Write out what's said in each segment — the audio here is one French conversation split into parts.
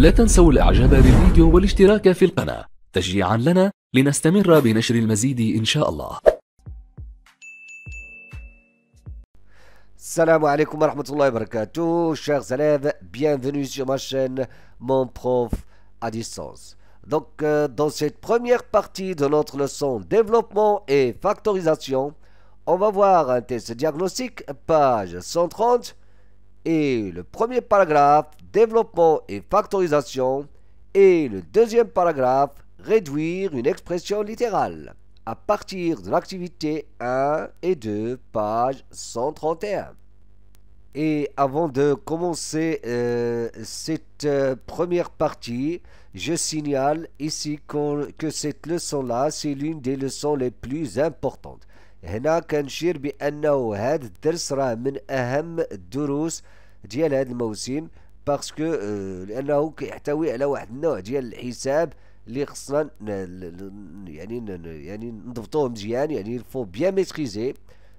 لا تنسوا الاعجاب بالفيديو والاشتراك في القناة تشجيعا لنا لنستمر بنشر المزيد إن شاء الله السلام عليكم ورحمة الله وبركاته chers élèves bienvenue sur ma chaîne mon prof à distance donc euh, dans cette première partie de notre leçon développement et factorisation on va voir un test diagnostic page 130 et le premier paragraphe développement et factorisation et le deuxième paragraphe réduire une expression littérale à partir de l'activité 1 et 2 page 131. Et avant de commencer euh, cette euh, première partie, je signale ici que cette leçon-là, c'est l'une des leçons les plus importantes. هنا كنشير هذا الدرس راه من الدروس ديال هذا الموسم باسكو آه، لانه كيحتوي على واحد النوع ديال الحساب اللي خصنا يعني يعني نضبطوه مزيان يعني فو بيان ميتريزي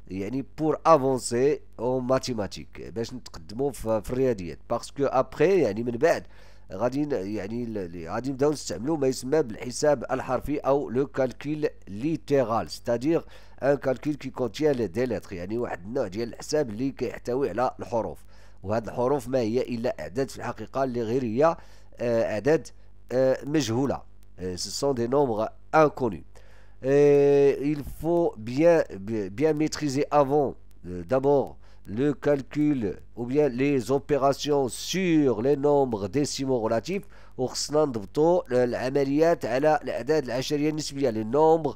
يعني بور افونسي اون ماتيماتيك باش نتقدموا في الرياضيات باسكو ابخي يعني من بعد غادي يعني غادي نبداو نستعملوا ما يسمى بالحساب الحرفي او لو كالكيل ليتيرال ستادير ان كالكيل كي كونتيان لي دي يعني واحد النوع ديال الحساب اللي كيحتوي على الحروف وهذه الحروف ما هي إلا أعداد في الحقيقة اللي غير هي أعداد مجهولة euh, ce sont des nombres inconnus euh، il faut bien bien maîtriser avant euh, d'abord le calcul ou bien les opérations sur les nombres décimaux relatifs وخصنا نضبطوا العمليات على الأعداد العشرية النسبية les nombres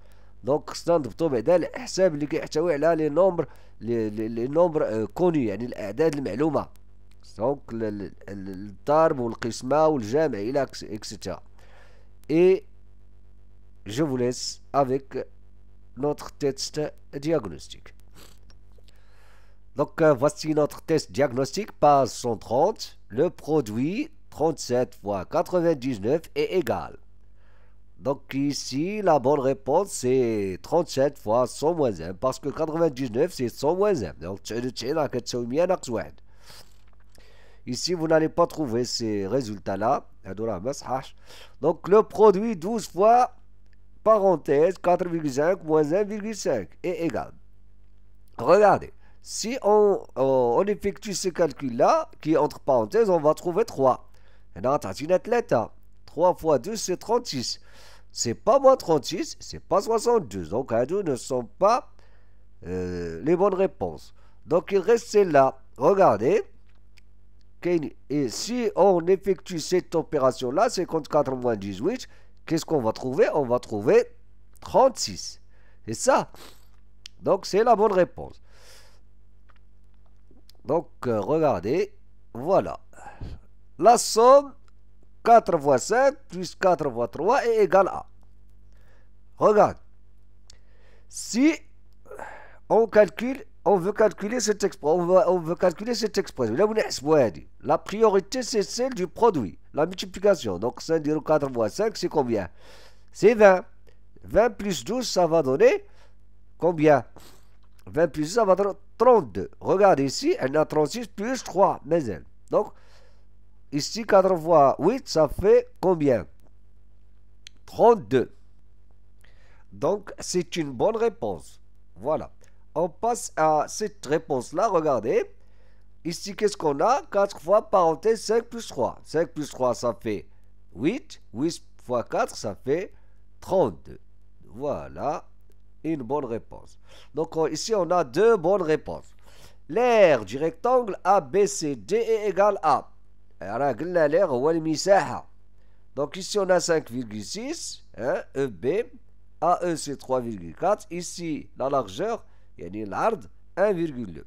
Donc standard نضبطوا بعدا الحساب qui contient على لي le لي نومبر يعني الاعداد le دونك le والقسمه le الى etc. Et je vous laisse avec notre test diagnostique. Donc euh, voici notre test diagnostique, Par 130. Le produit 37 x 99 est égal donc ici, la bonne réponse, c'est 37 fois 100 moins 1, parce que 99, c'est 100 moins 1. Donc, Ici, vous n'allez pas trouver ces résultats-là. Hein, Donc, le produit 12 fois, parenthèse, 4,5 moins 1,5 est égal. Regardez, si on, effectue ce calcul-là, qui est entre parenthèses, on va trouver 3. 3 hein, hein. fois 2, c'est 36. C'est pas moins 36, c'est pas 72. Donc, à ne sont pas euh, les bonnes réponses. Donc, il restait là. Regardez. Et si on effectue cette opération-là, 54 moins 18, qu'est-ce qu'on va trouver On va trouver 36. C'est ça. Donc, c'est la bonne réponse. Donc, euh, regardez. Voilà. La somme 4 fois 5 plus 4 fois 3 est égal à. Regarde. Si on calcule, on veut calculer cet expression, on, veut, calculer cette La priorité, c'est celle du produit, la multiplication. Donc 5 dit 4 fois 5, c'est combien C'est 20. 20 plus 12, ça va donner combien 20 plus 12, ça va donner 32. Regarde ici, elle a 36 plus 3, mais elle. Donc, Ici, 4 fois 8, ça fait combien 32. Donc, c'est une bonne réponse. Voilà. On passe à cette réponse-là. Regardez. Ici, qu'est-ce qu'on a 4 fois parenthèse 5 plus 3. 5 plus 3, ça fait 8. 8 fois 4, ça fait 32. Voilà une bonne réponse. Donc ici, on a deux bonnes réponses. L'air du rectangle ABCD est égal à donc ici on a 5,6, EB, AE c'est 3,4, ici la largeur, une l'ard 1,2.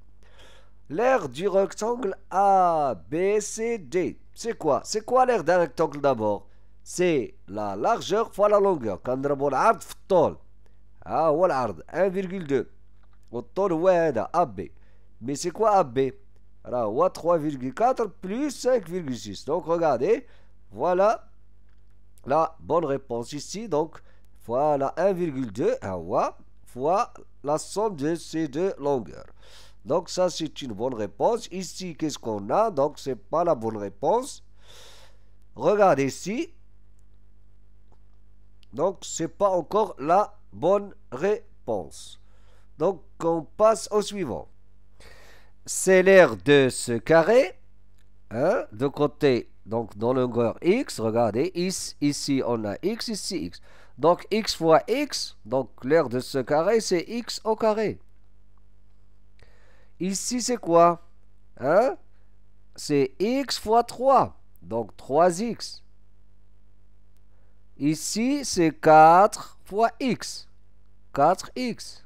L'air du rectangle ABCD, c'est quoi C'est quoi l'air d'un rectangle d'abord C'est la largeur fois la longueur. Quand on a l'ard, 1,2. AB. Mais c'est quoi AB alors, 3,4 plus 5,6. Donc regardez, voilà la bonne réponse ici. Donc voilà 1,2 Rawa fois la somme de ces deux longueurs. Donc ça c'est une bonne réponse. Ici qu'est-ce qu'on a Donc ce n'est pas la bonne réponse. Regardez ici. Donc ce n'est pas encore la bonne réponse. Donc on passe au suivant c'est l'aire de ce carré, hein, de côté, donc dans longueur x, regardez, ici, on a x, ici x. Donc x fois x, donc l'air de ce carré, c'est x au carré. Ici, c'est quoi hein? C'est x fois 3, donc 3x. Ici, c'est 4 fois x, 4x.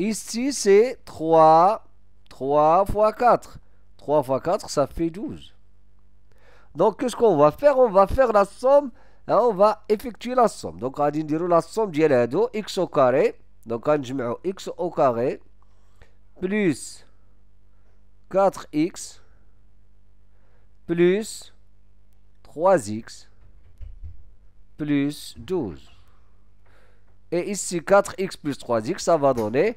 Ici, c'est 3. 3 fois 4. 3 fois 4, ça fait 12. Donc, qu'est-ce qu'on va faire On va faire la somme. Hein, on va effectuer la somme. Donc, on va dire la somme L2, x au carré. Donc, on va x au carré plus 4x plus 3x plus 12. Et ici, 4x plus 3x, ça va donner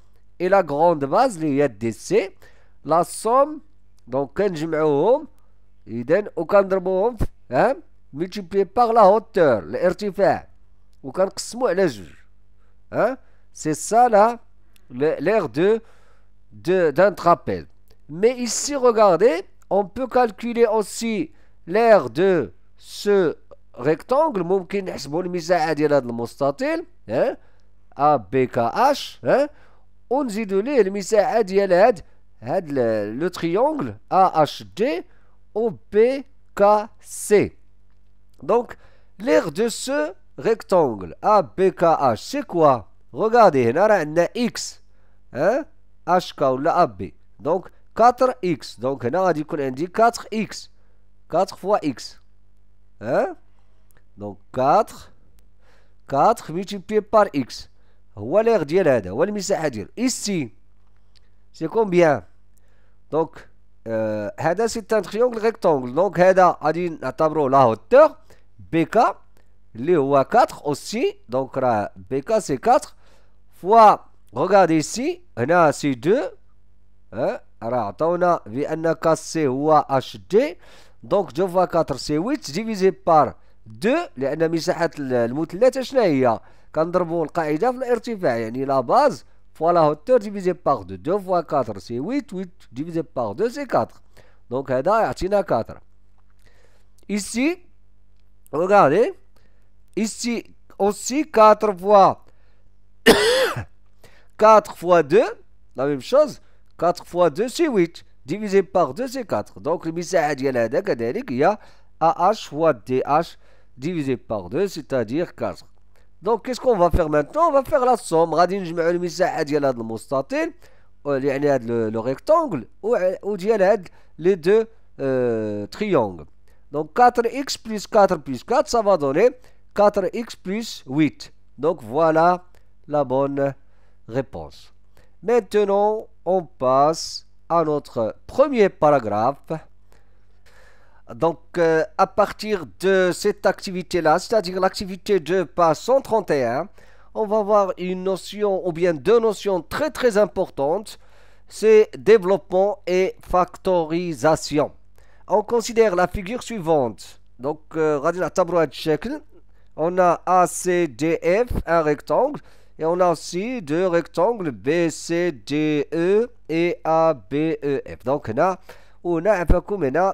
et la grande base, les YDC, la somme, donc Kenjimahom, au Okandramov, hein, multiplié par la hauteur, l'air Okandramov, elle est c'est ça là, l'air de d'un trapèze. Mais ici, regardez, on peut calculer aussi l'air de ce rectangle. hein, ABKH, hein, on dit المساحه le هاد هاد لو تريونغل O B K C. Donc de ce rectangle ABKH, c'est quoi Regardez, nous on X. h HK ou AB. Donc, 4X. Donc, on dit 4X. 4 fois X. Hein? Donc, 4. 4 multiplié par X. هو ليغ ديال هذا هو المساحه ديال اس تي سي كومبيان دونك آه، هذا سي تان تريونغل ريكتونغل دونك هذا غادي نعتبروه لا هوتور بيكا اللي هو 4 اوسي دونك راه بيكا سي 4 فوا غوغارد سي هنا سي 2 راه عطاونا بان سي هو اش دي دونك 2 فوا 4 سي 8 ديفيزي بار 2 لان مساحه المثلث شنو هي كنضربوا القاعده في الارتفاع يعني لا fois la hauteur divisée par 2 2 fois 4 c'est 8 8 divisé par 2 c'est 4 donc هذا يعطينا 4 ici regardez ici aussi 4 fois 4 fois 2 la même chose 4 fois 2 c'est 8 divisé par 2 c'est 4 donc il y a كذلك هي AH fois DH divisé par 2 c'est-à-dire 4 دونك qu'est-ce qu'on مانتون la somme لا سوم غادي نجمعو المساحه ديال هاد المستطيل يعني هاد لو ريكتونغل وديال هاد les deux euh, triangles. Donc 4x plus 4 plus 4, ça va donner 4x plus 8. Donc voilà la bonne réponse. Maintenant, on passe à notre premier paragraphe. Donc, euh, à partir de cette activité-là, c'est-à-dire l'activité de pas 131, on va avoir une notion ou bien deux notions très très importantes, c'est développement et factorisation. On considère la figure suivante. Donc, euh, on a ACDF, un rectangle, et on a aussi deux rectangles BCDE et ABEF. Donc, on a, on a un peu comme on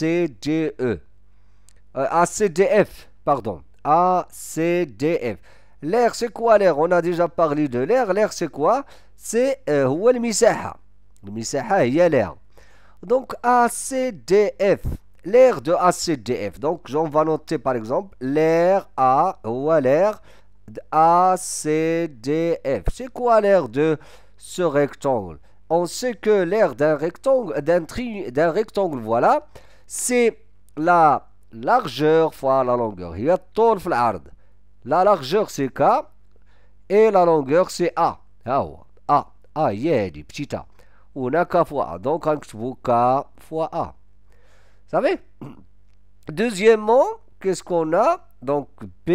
d e. euh, ACDF, pardon. ACDF. L'air, c'est quoi l'air On a déjà parlé de l'air. L'air, c'est quoi C'est est le Le misaha, il y a l'air. Donc ACDF. L'air de ACDF. Donc, on va noter par exemple l'air A ou l'air ACDF. C'est quoi l'air de ce rectangle On sait que l'air d'un rectangle, d'un rectangle, voilà, c'est la largeur fois la longueur. Il y a ton La largeur c'est K et la longueur c'est A. Ah a. A, il petit A. On a K fois A. Donc on trouve K fois A. Vous savez Deuxièmement, qu'est-ce qu'on a Donc B.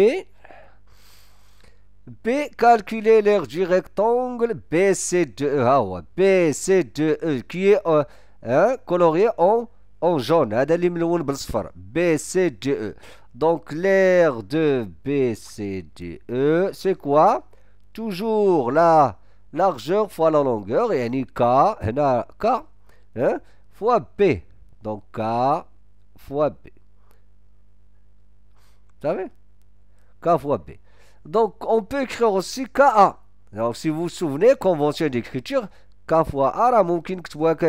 B, calculer l'air du rectangle c'est 2 e ah BC2E qui est euh, hein, coloré en en jaune هذا hein, اللي e. donc l'air de B C D E c'est quoi toujours la largeur fois la longueur et un K un K hein, fois B donc K fois B vous savez K fois B donc on peut écrire aussi KA Alors si vous vous souvenez convention d'écriture K fois A la k tu vois K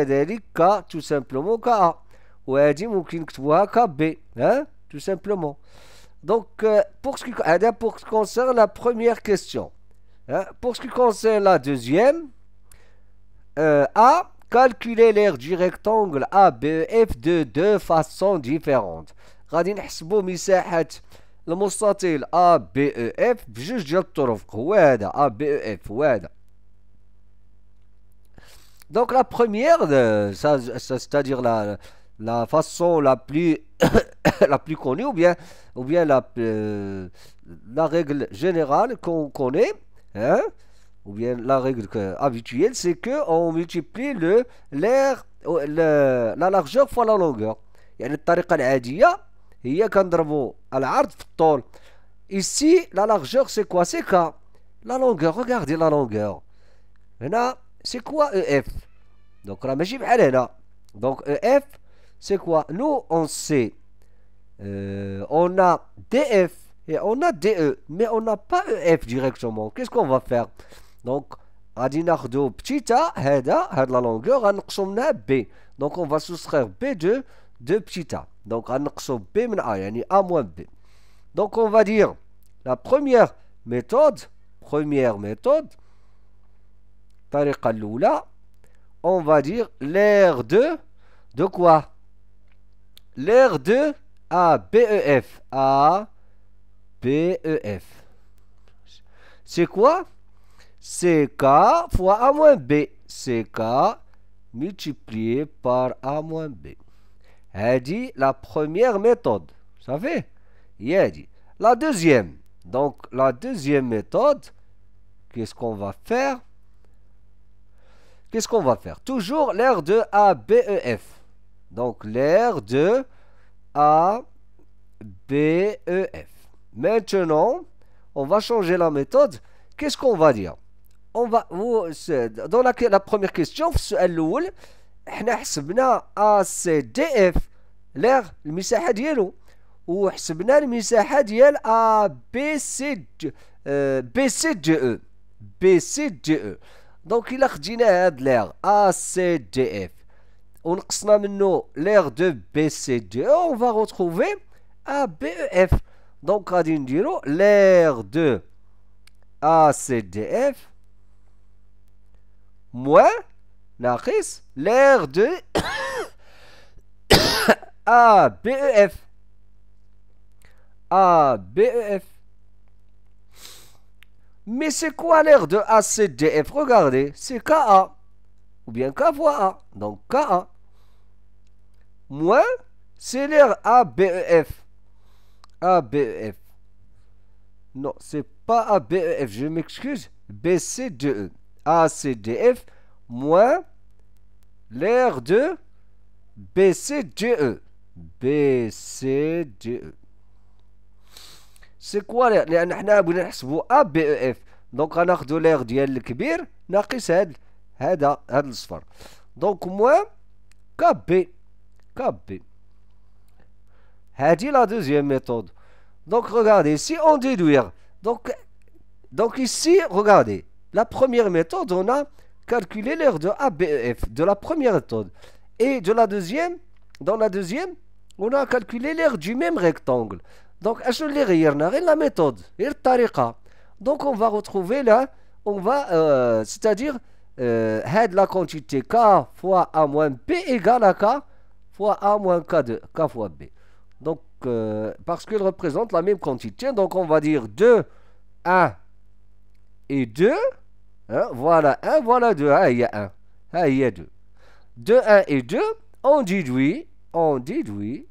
tout simplement KA وهذه ممكن نكتبوها كبي ها تو سامبلومون Donc, euh, pour, ce qui, eh pour ce qui concerne la première question, hein, pour ce qui concerne la deuxième, euh, A, calculer l'aire du rectangle ABF de deux façons différentes. غادي نحسبوا مساحة المستطيل ABEF بجوج ديال الطرق هو هذا ABEF هو Donc la première, euh, ça, c'est-à-dire la, la façon la plus, la plus connue ou bien, ou bien la, euh, la règle générale qu'on connaît, hein, ou bien la règle habituelle, c'est qu'on multiplie le, l'air, euh, le, la largeur fois la longueur. يعني هي كنضربوا العرض في الطول ici la largeur c'est quoi c'est quoi la longueur regardez la longueur Là, c'est quoi EF donc magie, elle est là. donc EF c'est quoi Nous, on sait, euh, on a DF et on a DE, mais on n'a pas EF directement. Qu'est-ce qu'on va faire Donc, heda, la longueur, B. Donc, on va soustraire B2 de petit Donc, B A, B. Donc, on va dire, la première méthode, première méthode, on va dire l'air de, de quoi L'air de A, B, E, F. A, B, E, F. C'est quoi C'est K fois A moins B. C'est K multiplié par A moins B. Elle dit la première méthode. Vous savez Il dit. La deuxième. Donc, la deuxième méthode, qu'est-ce qu'on va faire Qu'est-ce qu'on va faire Toujours l'air de A, B, E, F. Donc l'air de A, B, E, F. Maintenant, on va changer la méthode. Qu'est-ce qu'on va dire on va, Dans la, première question, حنا حسبنا A, C, D, F. l'air ou ديالو ou المساحة ديال A, B, C, D, euh, B, C, D, E. B, C, D, E. Donc, خدينا l'air A, C, D, F on a l'air de BCD, on va retrouver ABEF. Donc, l'air de ACDF moins l'air de ABEF. ABEF. Mais c'est quoi l'air de ACDF Regardez, c'est KA. Ou bien fois A. Donc, KA moins c'est l'air ABEF. ABEF. Non, c'est pas ABEF, je m'excuse. BCDE. ACDF moins l'air de BCDE. E C'est quoi l'air avons احنا deux. Donc, on donc de l'air de l'air de l'air de le donc moi moins B KB. C'est la deuxième méthode. Donc regardez, si on déduire, donc, donc ici, regardez, la première méthode, on a calculé l'air de ABF de la première méthode. Et de la deuxième, dans la deuxième, on a calculé l'air du même rectangle. Donc, la méthode, Donc, on va retrouver là, on va, euh, c'est-à-dire, euh, la quantité K fois A moins P égale à K fois A moins K 2 K fois B. Donc, euh, parce qu'il représente la même quantité, donc on va dire 2, 1 et 2. Hein, voilà 1, voilà 2. Ah, il y a 1. il y a 2. 2, 1 et 2, on déduit, on déduit,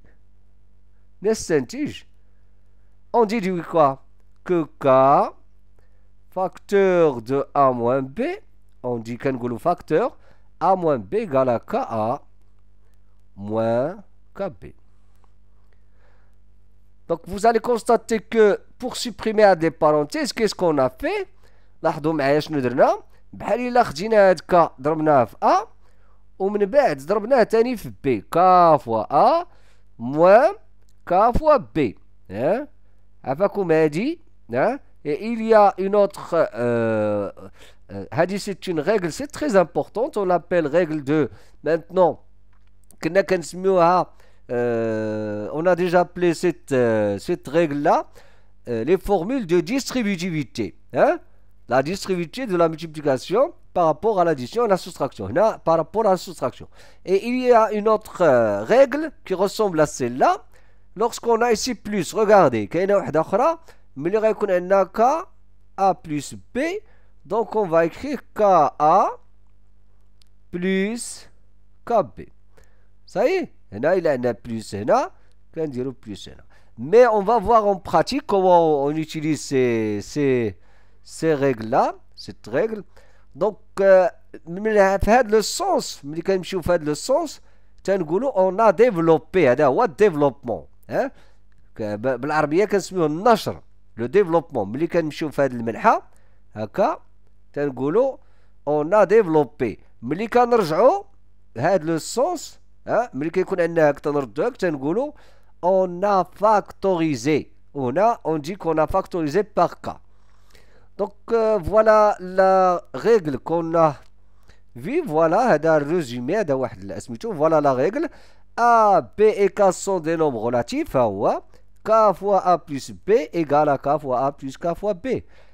n'est-ce On déduit quoi Que K, facteur de A moins B, on dit qu'un facteur, A moins B égale à KA, moins KB. Donc vous allez constater que pour supprimer à des parenthèses, qu'est-ce qu'on a fait لاحظوا معايا شنو درنا بحال الا خدينا l'a كا A, في ا ومن بعد ضربناه تاني B. بي fois A, ا K fois B. بي ها عفاكم ها il y a une autre euh, euh, euh c'est une règle c'est très importante on l'appelle règle de maintenant euh, on a déjà appelé cette, euh, règle-là euh, les formules de distributivité. Hein, la distributivité de la multiplication par rapport à l'addition et la soustraction. Hein, par rapport à la soustraction. Et il y a une autre règle qui ressemble à celle-là. Lorsqu'on a ici plus, regardez, a plus B. Donc on va écrire KA plus KB. Ça y est, il en a plus plus Mais on va voir en pratique comment on utilise ces, règles-là, cette règle. Donc, euh, le sens, le sens, on a développé, هذا هو الديفلوبمون Le développement. كنسميوه النشر لو ديفلوبمون ملي كنمشيو في هذه Hein, euh, on a factorisé on on dit qu'on a factorisé par k donc euh, voilà la règle qu'on a vue voilà un résumé voilà la règle a b et k sont des nombres relatifs k fois a plus b égale à k fois a plus k fois b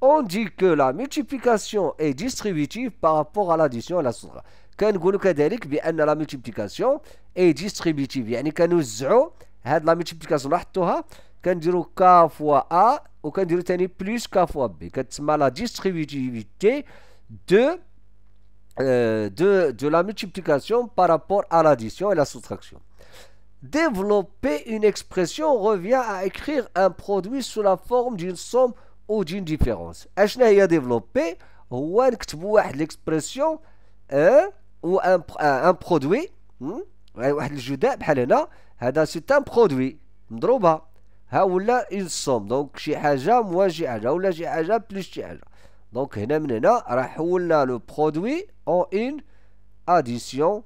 on dit que la multiplication est distributive par rapport à l'addition et à la soustraction. Quand كذلك distributive la multiplication, اي la multiplication, on la k fois a ou quand nous avons plus k fois b. Quand euh, de, de la multiplication par rapport à l'addition et la soustraction. Développer une expression revient à écrire un produit sous la forme d'une somme d'une différence. Aujune a développé, ou un que tu vois l'expression un ou un un produit. Tu hmm? vois le jude à père là. A produit. Droite? On a une somme. Donc j'ai jamais moi j'ai là, ou j'ai là j'ai plus Donc une à père a le produit en une addition.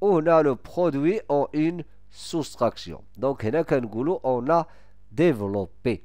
On a le produit en une soustraction. Donc une à on a développé.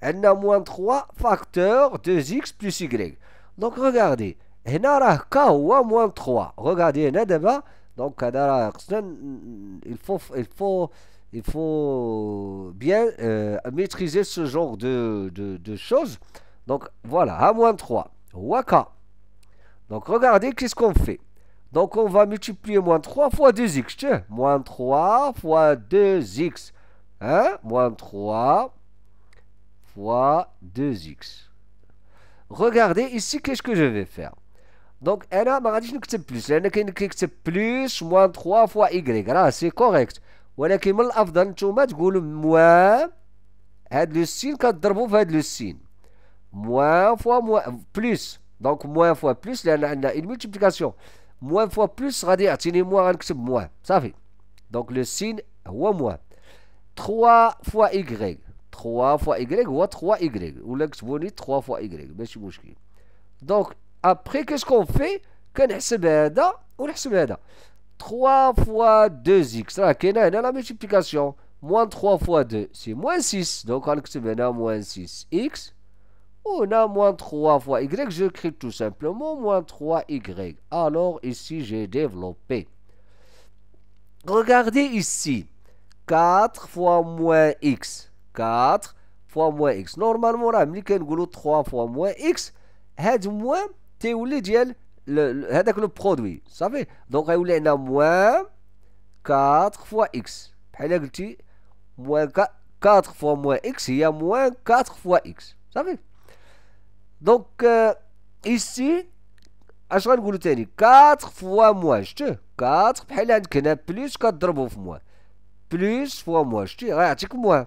N a moins 3 facteurs 2 x plus y. Donc regardez, à a k moins 3. Regardez, n a donc il faut, il faut, bien euh, maîtriser ce genre de, choses. Donc voilà, à moins 3, waka. Donc regardez, qu'est-ce qu'on fait Donc on va multiplier moins 3 fois 2x. moins 3 fois 2x. Hein Moins 3 2x. Regardez ici, qu'est-ce que je vais faire Donc, elle a marqué que c'est plus. Elle a dit clique c'est plus, moins 3 fois y. Là, ah, c'est correct. Elle a me que fait dans moins 3 fois y. Elle a le signe quand elle le signe. Moins fois moins. Plus. Donc, moins fois plus, il on a une multiplication. Moins fois plus, ça veut dire que c'est moins. Ça fait. Donc, le signe, ou moins. 3 fois y. 3 fois y ou 3y. Ou l'exponent 3 fois y. Donc, après, qu'est-ce qu'on fait كنحسب ou la semaine 3 fois 2x. là qu'il dans la multiplication Moins 3 fois 2, c'est moins 6. Donc, on a moins 6x. On a moins 3 fois y. Je J'écris tout simplement moins 3y. Alors, ici, j'ai développé. Regardez ici. 4 fois moins x. 4 fois moins x normalement on ملي كنقولوا 3 fois moins x C'est moins تيولي ديال هذاك لو برودوي صافي دونك غيولي عندنا moins 4 fois x. x. Il moins 4 fois x. y هي moins 4 fois x. Donc euh, ici ici, vais غنقولو dire 4 fois moins 4 Plus عندك plus 4 fois moins Plus fois moins moins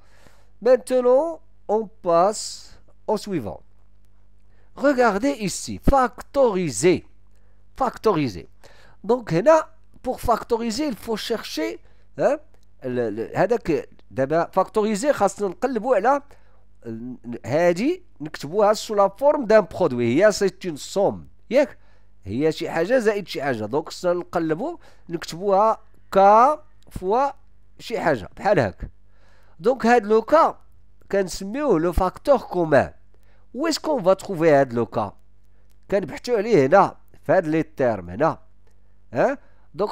Maintenant, on passe au suivant. Regardez ici, factoriser. Factoriser. Donc, pour factoriser, il faut chercher. Hein, factoriser, c'est sous la forme d'un produit. C'est une somme. quelque chose حاجة زائد Donc, on donc, c'est mieux le facteur commun. Où est-ce qu'on va trouver le cas il termes, hein? Donc,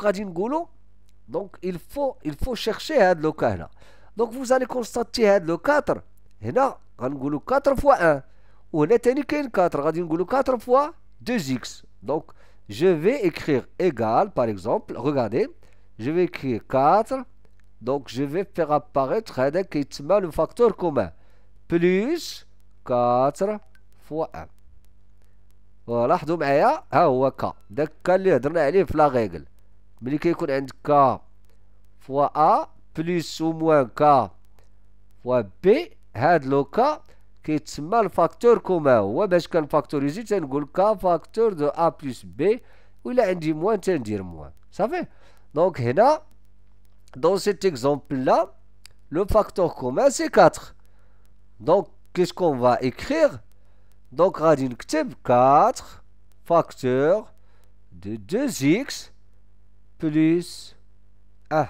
donc il faut, il faut chercher le là. Donc, vous allez constater le 4. 4 fois 1. Ou on est 4. 4 fois 2x. Donc, je vais écrire égal, par exemple. Regardez. Je vais écrire 4 donc, je vais faire apparaître un le facteur commun. Plus 4 fois 1. Voilà, donc, il y a K. Donc, il y a la règle. Mais il y a K fois A plus ou moins K fois B. C'est le K qui est un facteur commun. Ou bien, je factorise, je a K facteur de A plus B. Ou il y a moins, moins. Ça fait Donc, il dans cet exemple-là, le facteur commun, c'est 4. Donc, qu'est-ce qu'on va écrire Donc, radin 4 facteur de 2x plus 1.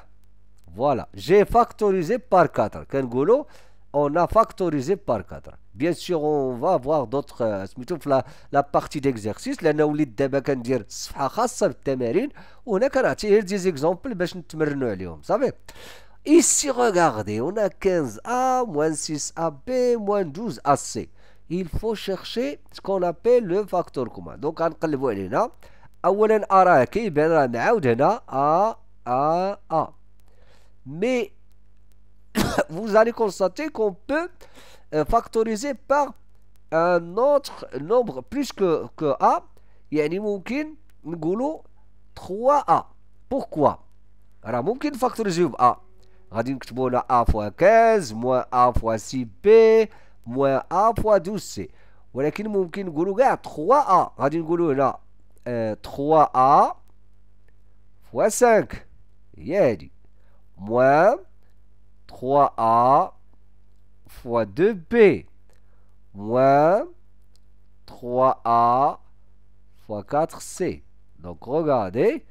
Voilà, j'ai factorisé par 4. Golo on a factorisé par 4. Bien sûr, on va voir d'autres, euh, la, partie d'exercice. Là, on va dire خاصة Ici, regardez, on a 15A, moins 6AB, moins 12AC. Il faut chercher ce qu'on appelle le facteur commun. Donc, on va voir là. arake? Ben, a. vous allez constater qu'on peut euh, factoriser par un autre nombre plus que, que A. Yani moukin, n'goulo, 3A. Pourquoi Alors, moukin factoriser A. Radin ktbouna A fois 15, moins A fois 6B, moins A fois 12C. On qu'il moukin, 3A. Radin goulou là, 3A euh, fois 5. Yani, moins... 3a fois 2b moins 3a fois 4c. Donc regardez.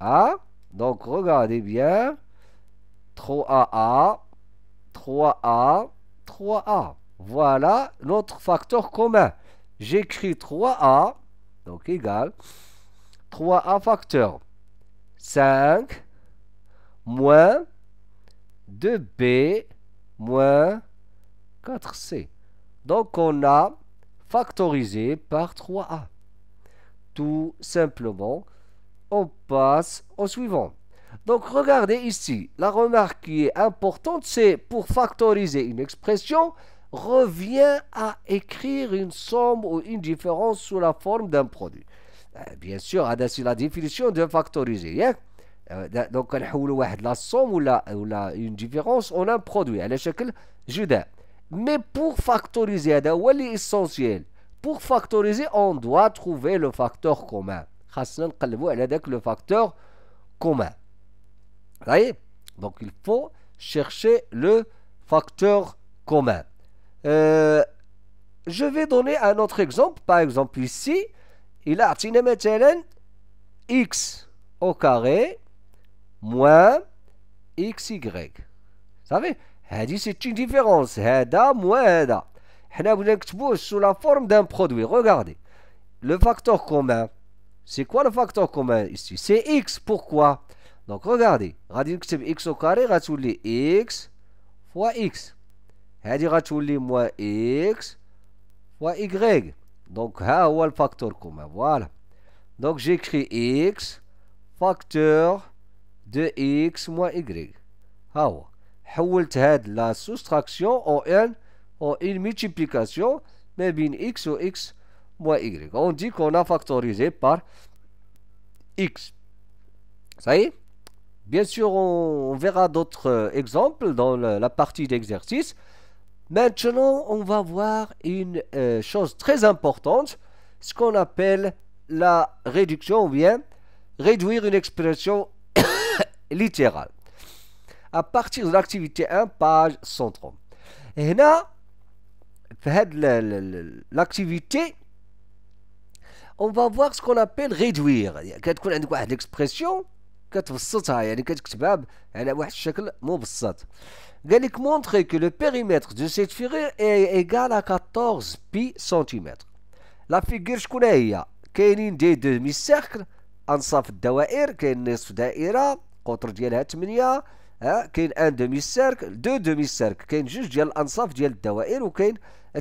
a hein? Donc regardez bien. 3AA, 3A, 3A. Voilà notre facteur commun. J'écris 3A, donc égal 3A facteur 5 moins 2b moins 4c. Donc on a factorisé par 3a. Tout simplement, on passe au suivant. Donc regardez ici, la remarque qui est importante, c'est pour factoriser une expression, revient à écrire une somme ou une différence sous la forme d'un produit. Euh, bien sûr, c'est la définition de factoriser. Hein. Euh, donc, la somme ou la différence, on a produit. Elle est Mais pour factoriser, elle est essentiel. Pour factoriser, on doit trouver le facteur commun. Vous voyez? Donc, il faut chercher le facteur commun. Euh, je vais donner un autre exemple. Par exemple, ici, il a 100 x au carré moins xy. Vous savez, c'est une différence. Hada moins hada. sous la forme d'un produit. Regardez. Le facteur commun. C'est quoi le facteur commun ici C'est x. Pourquoi Donc regardez. x au carré, x fois x. Hadi ratouli moins x fois y. Donc ها هو le facteur commun. Voilà. Donc j'écris x facteur de x moins y How? on حولت هاد la soustraction en une multiplication ان x ou x moins y on dit qu'on a factorisé par x ça y est bien sûr on, verra d'autres euh, exemples dans la partie d'exercice maintenant on va voir une euh, chose très importante ce qu'on appelle la réduction ou bien réduire une expression Littéral. À partir de l'activité 1, page centrale Et là, l'activité, on va voir ce qu'on appelle réduire. il y a l'expression كتبسطها يعني que le périmètre de cette figure est égal à 14 pi cm. La figure il y a des demi-cercles انصاف الدوائر كاين نصف دائره قطر ديالها 8 ها كاين ان دومي سيرك دو دومي سيرك كاين جوج ديال الانصاف ديال الدوائر وكاين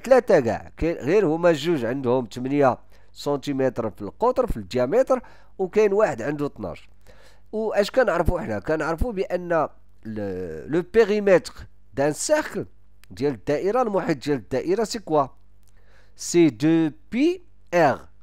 ثلاثه كاع كاين غير هما جوج عندهم 8 سنتيمتر في القطر في الديامتر وكاين واحد عنده 12 واش كنعرفوا حنا كنعرفوا بان لو بيريمتر دان سيركل ديال الدائره المحيط ديال الدائره سي كوا سي دو بي ار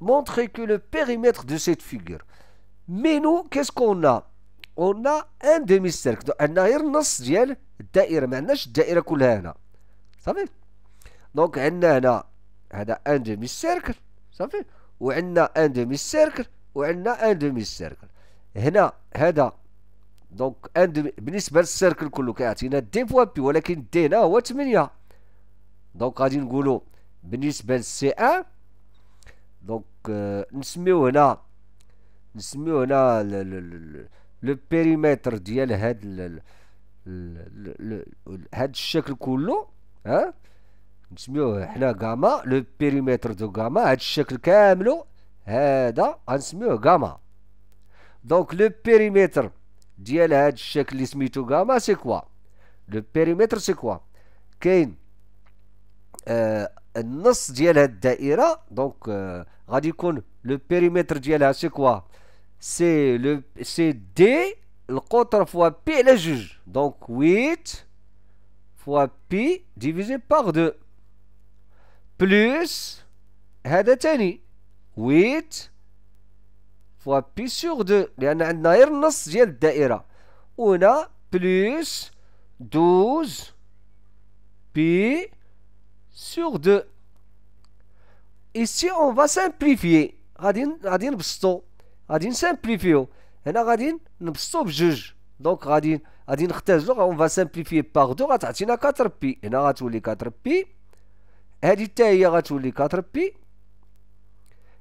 montrer que le périmètre de cette figure. Mais nous, qu'est-ce qu'on a On a un demi-cercle. Donc, عندنا غير النص ديال الدائرة ما عندناش الدائرة كلها هنا. صافي دونك عندنا هنا هذا ان ديمي سيركل صافي وعندنا ان ديمي سيركل وعندنا ان ديمي سيركل هنا هذا دونك ان ديمي بالنسبه للسيركل كله كيعطينا دي فوا بي ولكن دي هنا هو 8 دونك غادي نقولوا بالنسبه للسي ان إيه، donc euh, nous le, le, le, le, le périmètre de hein? le périmètre de coulo gamma le périmètre de gamma gamma donc le périmètre du head gamma c'est quoi le périmètre c'est quoi euh, donc euh, le périmètre de cette arètre c'est quoi c'est D le compte fois Pi le juge donc 8 fois Pi divisé par 2 plus cette arètre 8 fois Pi sur 2 donc on a la moitié de cette arètre 1 plus 12 Pi sur 2. Ici, on va simplifier. غادي غادي نبسطو غادي نسامبليفيو هنا غادي نبسطو بجوج دونك غادي غادي نختزلو اون فا سامبليفي باغ دو غتعطينا 4 بي هنا غتولي 4 بي هادي حتى هي غتولي 4 بي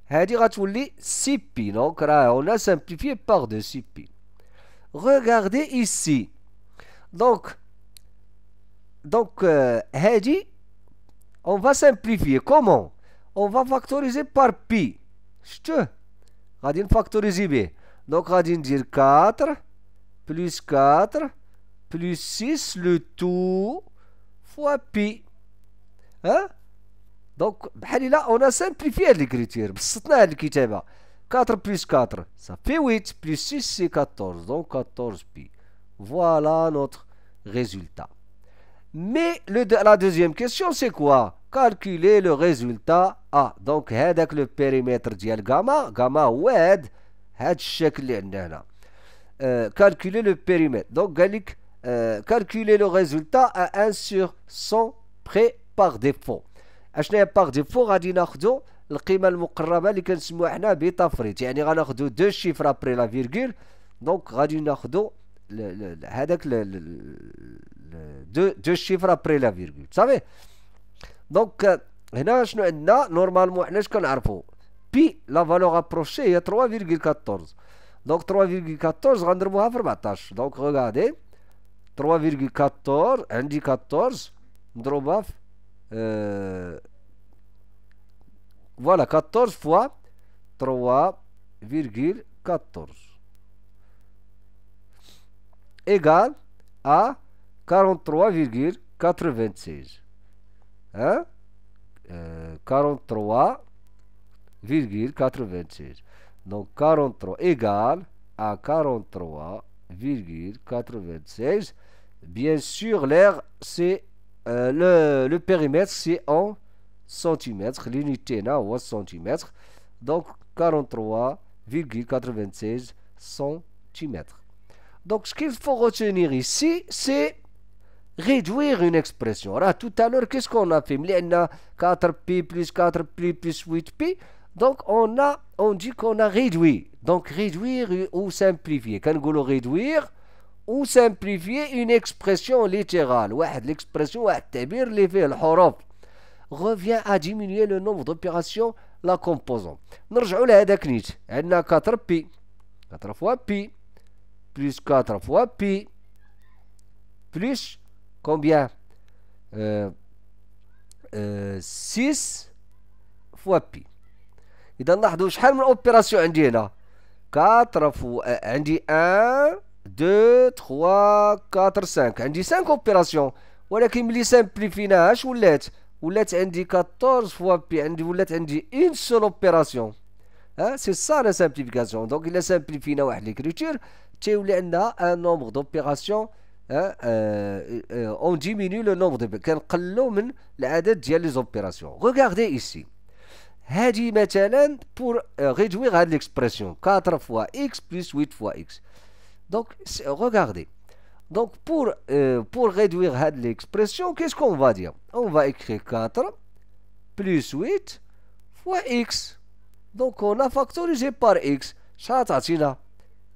هادي غتولي 6 بي دونك on a simplifié par deux 6 pi. regardez ici donc donc euh, on va simplifier. Comment On va factoriser par pi. à factoriser b. Donc radin dire 4 plus 4 plus 6 le tout fois pi. Hein Donc là on a simplifié l'écriture. 4 plus 4, ça fait 8, plus 6, c'est 14, donc 14 pi. Voilà notre résultat. Mais la deuxième question, c'est quoi calculer le résultat A. Donc, c'est le périmètre de gamma. Gamma, c'est le périmètre. Calculer le périmètre. Donc, galik, euh, calculer le résultat à 1 sur 100 près par défaut. Achnaya par défaut, radi nakhdo, l'qima l'mukrama li kan smu ahna Yani ga deux chiffres après la virgule. Donc, radi nakhdo, hadak le, deux, chiffres après la virgule. savez? Donc, nous euh, avons normalement Puis, la valeur approchée est 3,14. Donc, 3,14 rendra ma tâche. Donc, regardez 3,14, indique 14, Voilà, 14 fois 3,14. Égal à 43,96. 43,96. Hein? 43,86. Euh, Donc 43 égale à 43,96. Bien sûr, l'air, c'est euh, le, périmètre, c'est en centimètres. L'unité, n'a en centimètres. Donc 43,96 centimètres. Donc ce qu'il faut retenir ici, c'est réduire une expression. Alors, tout à l'heure, qu'est-ce qu'on a fait On a 4pi plus 4pi plus 8pi. Donc, on, a, on dit qu'on a réduit. Donc, réduire ou simplifier. Quand on réduire ou simplifier une expression littérale. L'expression revient à diminuer le nombre d'opérations la composante. نرجعوا لهذاك a 4 pi 4 fois pi. plus 4 fois pi. plus combien 6 euh, euh, fois pi. Et dans quelle opération 4 fois, on 1, 2, 3, 4, 5. On dit 5 opérations. Voilà qui me simplifie là, je vous 14 fois pi, vous une seule opération. Hein, c'est ça la simplification. Donc il a l'écriture. Tu a un nombre d'opérations Hein, euh, euh, on diminue le nombre de كنقلوا من ديال les opérations regardez ici pour euh, réduire l'expression 4 fois x plus 8 fois x donc regardez donc pour réduire l'expression qu'est-ce qu'on va dire on va écrire 4 plus 8 fois x donc on a factorisé par x ça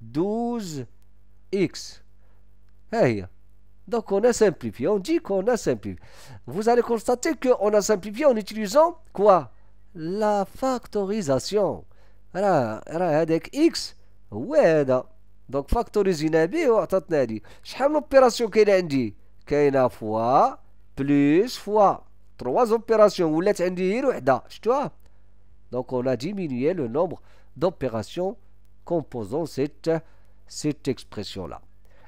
12 x donc on a simplifié, on dit qu'on a simplifié. Vous allez constater qu'on a simplifié en utilisant quoi La factorisation. avec hein, x, ouais, donc factoriser oh, attends, on a dit. Chaque opération qui est fois, plus fois. Trois opérations, ou Donc on a diminué le nombre d'opérations composant cette, cette expression-là.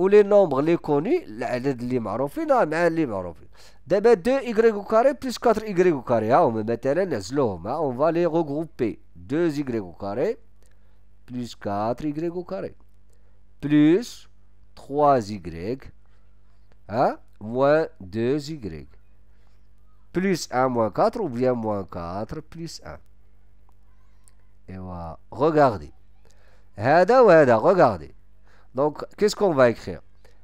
ولي les لي les العدد اللي معروفين مع اللي معروفين 2 y au carré plus 4 y au carré hein, hein, on va les regrouper 2 y au carré plus 4 y au carré plus 3 y hein, moins 2 y plus 1 moins 4 ou bien moins 4 plus 1 et voilà regardez هذا regardez donc, qu'est-ce qu'on va écrire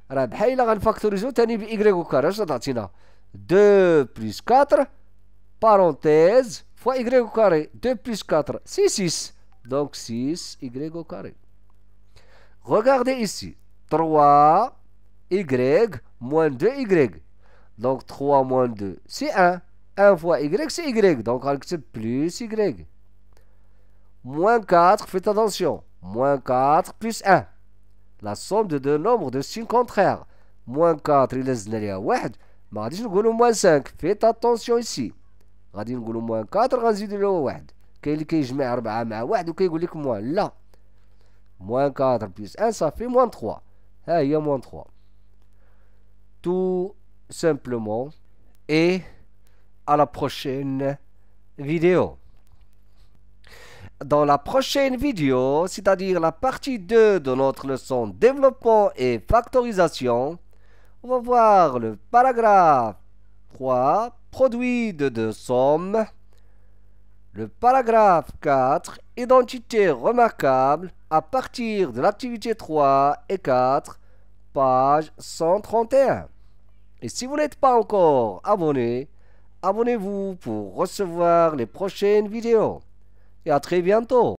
il y carré, 2 plus 4, parenthèse, fois y au carré. 2 plus 4, c'est 6. Donc, 6, y au carré. Regardez ici. 3, y, moins 2, y. Donc, 3 moins 2, c'est 1. 1 fois y, c'est y. Donc, on plus y. Moins 4, faites attention. Moins 4 plus 1 la somme de deux nombres de signes contraires. Moins 4, il est à 1. Mais on va moins 5. Faites attention ici. On va moins 4, on va dire 1. Quelqu'un qui est 4 à 1 ou qui est moins Là. Moins 4 plus 1, ça fait moins 3. Eh, il y a moins 3. Tout simplement. Et à la prochaine vidéo. Dans la prochaine vidéo, c'est-à-dire la partie 2 de notre leçon développement et factorisation, on va voir le paragraphe 3, produit de deux sommes, le paragraphe 4, identité remarquable à partir de l'activité 3 et 4, page 131. Et si vous n'êtes pas encore abonné, abonnez-vous pour recevoir les prochaines vidéos et à très bientôt